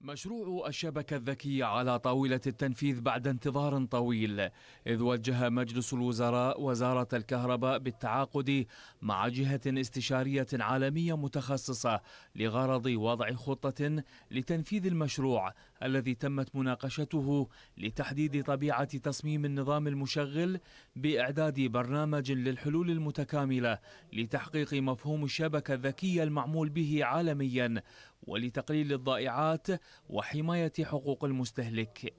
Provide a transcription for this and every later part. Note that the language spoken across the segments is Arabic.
مشروع الشبكة الذكية على طاولة التنفيذ بعد انتظار طويل إذ وجه مجلس الوزراء وزارة الكهرباء بالتعاقد مع جهة استشارية عالمية متخصصة لغرض وضع خطة لتنفيذ المشروع الذي تمت مناقشته لتحديد طبيعة تصميم النظام المشغل بإعداد برنامج للحلول المتكاملة لتحقيق مفهوم الشبكة الذكية المعمول به عالميا ولتقليل الضائعات وحماية حقوق المستهلك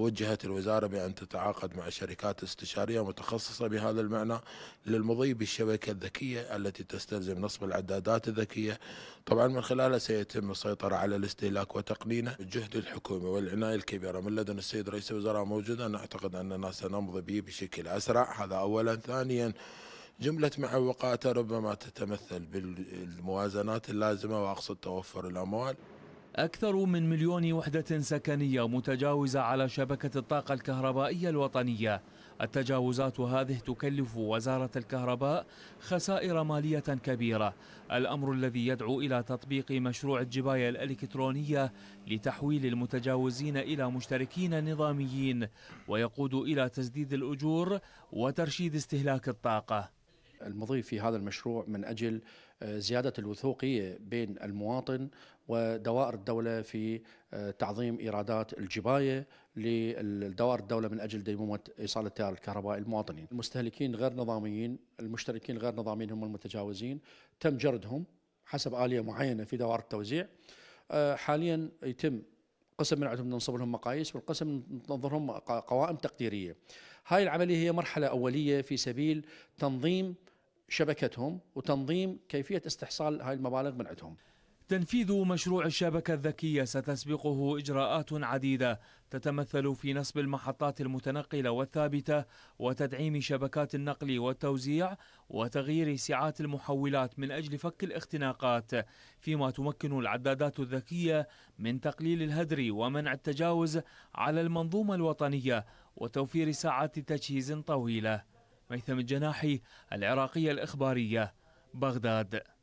وجهت الوزارة بأن تتعاقد مع شركات استشارية متخصصة بهذا المعنى للمضي بالشبكة الذكية التي تستلزم نصب العدادات الذكية طبعا من خلالها سيتم السيطرة على الاستهلاك وتقنينه الجهد الحكومي والعناية الكبيرة من لدن السيد رئيس الوزراء موجودة نعتقد أننا سنمضي به بشكل أسرع هذا أولا ثانيا جملة معوقاتها ربما تتمثل بالموازنات اللازمة وأقصد توفر الأموال أكثر من مليون وحدة سكنية متجاوزة على شبكة الطاقة الكهربائية الوطنية التجاوزات هذه تكلف وزارة الكهرباء خسائر مالية كبيرة الأمر الذي يدعو إلى تطبيق مشروع الجباية الإلكترونية لتحويل المتجاوزين إلى مشتركين نظاميين ويقود إلى تسديد الأجور وترشيد استهلاك الطاقة المضي في هذا المشروع من أجل آه، زيادة الوثوقية بين المواطن ودوائر الدولة في آه، تعظيم إيرادات الجباية لدوائر الدولة من أجل ديمومة إيصال التيار الكهربائي للمواطنين المستهلكين غير نظاميين المشتركين غير نظاميين هم المتجاوزين تم جردهم حسب آلية معينة في دوائر التوزيع آه، حاليا يتم قسم من عندهم ننصب لهم مقاييس والقسم ننظر لهم قوائم تقديريه. هاي العمليه هي مرحله اوليه في سبيل تنظيم شبكتهم وتنظيم كيفيه استحصال هاي المبالغ من عندهم. تنفيذ مشروع الشبكة الذكية ستسبقه إجراءات عديدة تتمثل في نصب المحطات المتنقلة والثابتة وتدعيم شبكات النقل والتوزيع وتغيير سعات المحولات من أجل فك الاختناقات فيما تمكن العدادات الذكية من تقليل الهدر ومنع التجاوز على المنظومة الوطنية وتوفير ساعات تجهيز طويلة ميثم الجناحي العراقية الإخبارية بغداد